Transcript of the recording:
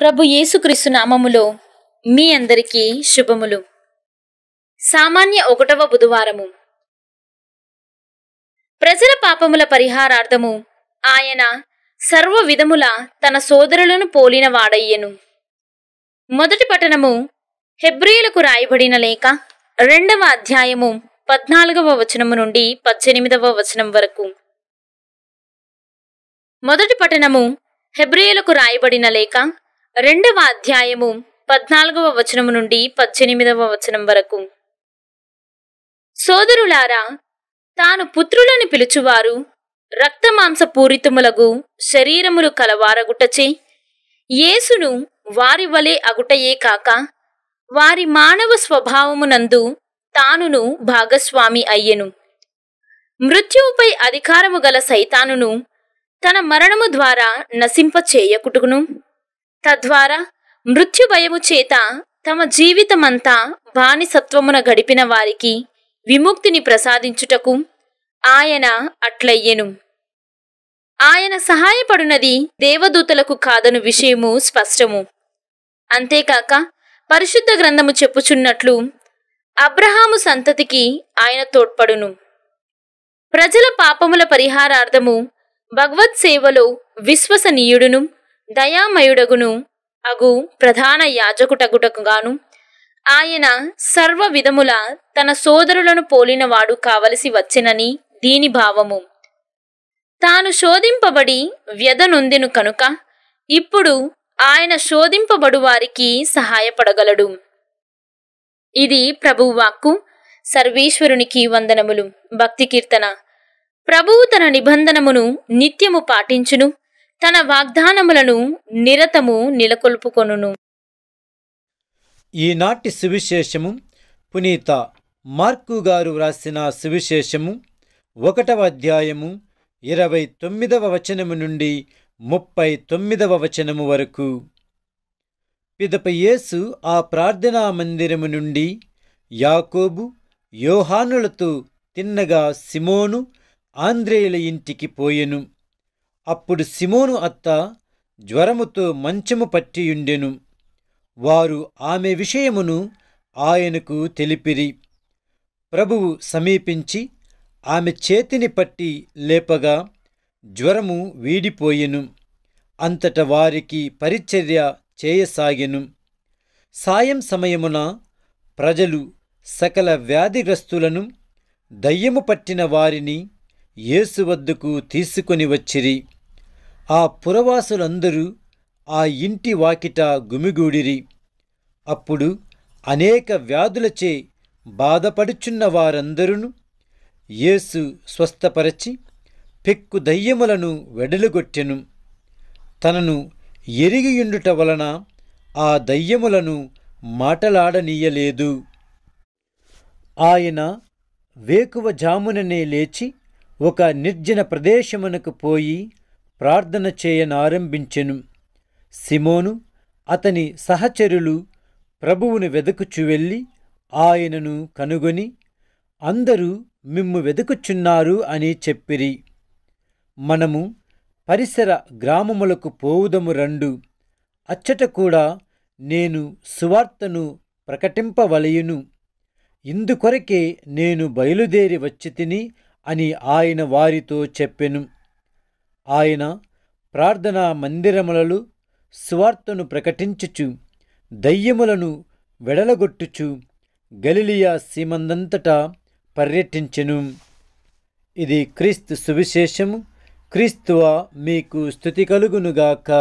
ప్రభు యేసుక్రీస్తు నామములో మీ అందరికీ శుభములు సామాన్య ఒకటవ బుధవారము ప్రజల పాపముల పరిహారార్థము ఆయన సర్వ విధముల తన సోదరులను పోలిన వాడయ్యను మొదటి పట్టణము హెబ్రియులకు రాయబడిన లేక రెండవ అధ్యాయము పద్నాలుగవ వచనము నుండి పద్దెనిమిదవ వచనం వరకు మొదటి పట్టణము హెబ్రియులకు రాయబడిన లేక రెండవ అధ్యాయము పద్నాలుగవ వచనము నుండి పద్దెనిమిదవ వచనం వరకు సోదరులారా తాను పుత్రులని పిలుచువారు రక్తమాంస పూరితములకు శరీరములు కలవారగుటచే యేసును వారి వలె అగుటయే కాక వారి మానవ స్వభావమునందు తానును భాగస్వామి అయ్యెను మృత్యువుపై అధికారము గల సైతానును తన మరణము ద్వారా నశింపచేయకుటును తద్వారా మృత్యు భయము చేత తమ జీవితమంతా బానిసత్వమున గడిపిన వారికి విముక్తిని ప్రసాదించుటకు ఆయన అట్లయ్యెను ఆయన సహాయపడునది దేవదూతలకు కాదను విషయము స్పష్టము అంతేకాక పరిశుద్ధ గ్రంథము చెప్పుచున్నట్లు అబ్రహాము సంతతికి ఆయన తోడ్పడును ప్రజల పాపముల పరిహారార్థము భగవత్ సేవలో విశ్వసనీయుడును దయామయుడగును అగు ప్రధాన యాజకుటగుటకుగాను ఆయన సర్వ విధముల తన సోదరులను పోలినవాడు కావలసి వచ్చెనని దీని భావము తాను శోధింపబడి వ్యధనొందెను కనుక ఇప్పుడు ఆయన శోధింపబడు వారికి సహాయపడగలడు ఇది ప్రభువాక్కు సర్వేశ్వరునికి వందనములు భక్తి కీర్తన ప్రభువు తన నిబంధనమును నిత్యము పాటించును తన వాగ్దానములను నిరతము నిలకొల్పుకొనును ఈనాటి సువిశేషము పునీత మార్కు గారు వ్రాసిన సువిశేషము ఒకటవ అధ్యాయము ఇరవై తొమ్మిదవ వచనము నుండి ముప్పై తొమ్మిదవ వచనము వరకు పిదప యేసు ఆ ప్రార్థనా మందిరము నుండి యాకోబు యోహానులతో తిన్నగా సిమోను ఆంధ్రేయుల ఇంటికి పోయెను అప్పుడు సిమోను అత్త జ్వరముతో మంచము పట్టియుండెను వారు ఆమె విషయమును ఆయనకు తెలిపిరి ప్రభువు సమీపించి ఆమె చేతిని పట్టి లేపగా జ్వరము వీడిపోయెను అంతట వారికి పరిచర్య చేయసాగెను సాయం సమయమున ప్రజలు సకల వ్యాధిగ్రస్తులను దయ్యము పట్టిన వారిని యేసు వద్దకు తీసుకొని వచ్చిరి ఆ పురవాసులందరూ ఆ ఇంటి వాకిట గుమిగూడిరి అప్పుడు అనేక వ్యాధులచే బాధపడుచున్న వారందరూ యేసు స్వస్థపరచి పెక్కు దయ్యములను వెడలుగొట్టెను తనను ఎరిగియుండుట వలన ఆ దయ్యములను మాటలాడనీయలేదు ఆయన వేకువ జాముననే లేచి ఒక నిర్జన ప్రదేశమునకు పోయి ప్రార్థన చేయనారంభించెను సిమోను అతని సహచరులు ప్రభువును వెదకుచు వెళ్ళి ఆయనను కనుగొని అందరూ మిమ్ము వెదకుచున్నారు అని చెప్పిరి మనము పరిసర గ్రామములకు పోవుదము రండు అచ్చట కూడా నేను సువార్తను ప్రకటింపవలయును ఇందుకొరకే నేను బయలుదేరి వచ్చి తిని అని ఆయన వారితో చెప్పెను ఆయన ప్రార్థనా మందిరములలో స్వార్థను ప్రకటించుచు దయ్యములను వెడలగొట్టుచు గలిలియా సీమందంతటా పర్యటించెను ఇది క్రీస్తు సువిశేషము క్రీస్తువా మీకు స్థుతి కలుగునుగాక